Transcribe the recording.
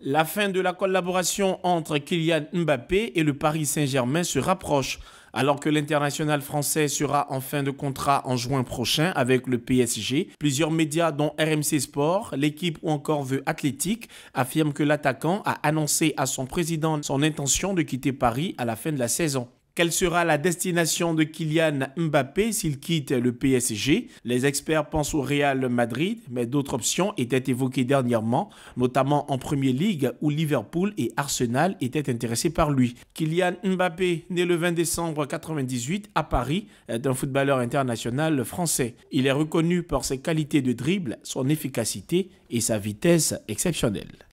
La fin de la collaboration entre Kylian Mbappé et le Paris Saint-Germain se rapproche, alors que l'international français sera en fin de contrat en juin prochain avec le PSG. Plusieurs médias dont RMC Sport, l'équipe ou encore The Athletic affirment que l'attaquant a annoncé à son président son intention de quitter Paris à la fin de la saison. Quelle sera la destination de Kylian Mbappé s'il quitte le PSG Les experts pensent au Real Madrid, mais d'autres options étaient évoquées dernièrement, notamment en Premier League où Liverpool et Arsenal étaient intéressés par lui. Kylian Mbappé, né le 20 décembre 1998 à Paris, est un footballeur international français. Il est reconnu pour ses qualités de dribble, son efficacité et sa vitesse exceptionnelle.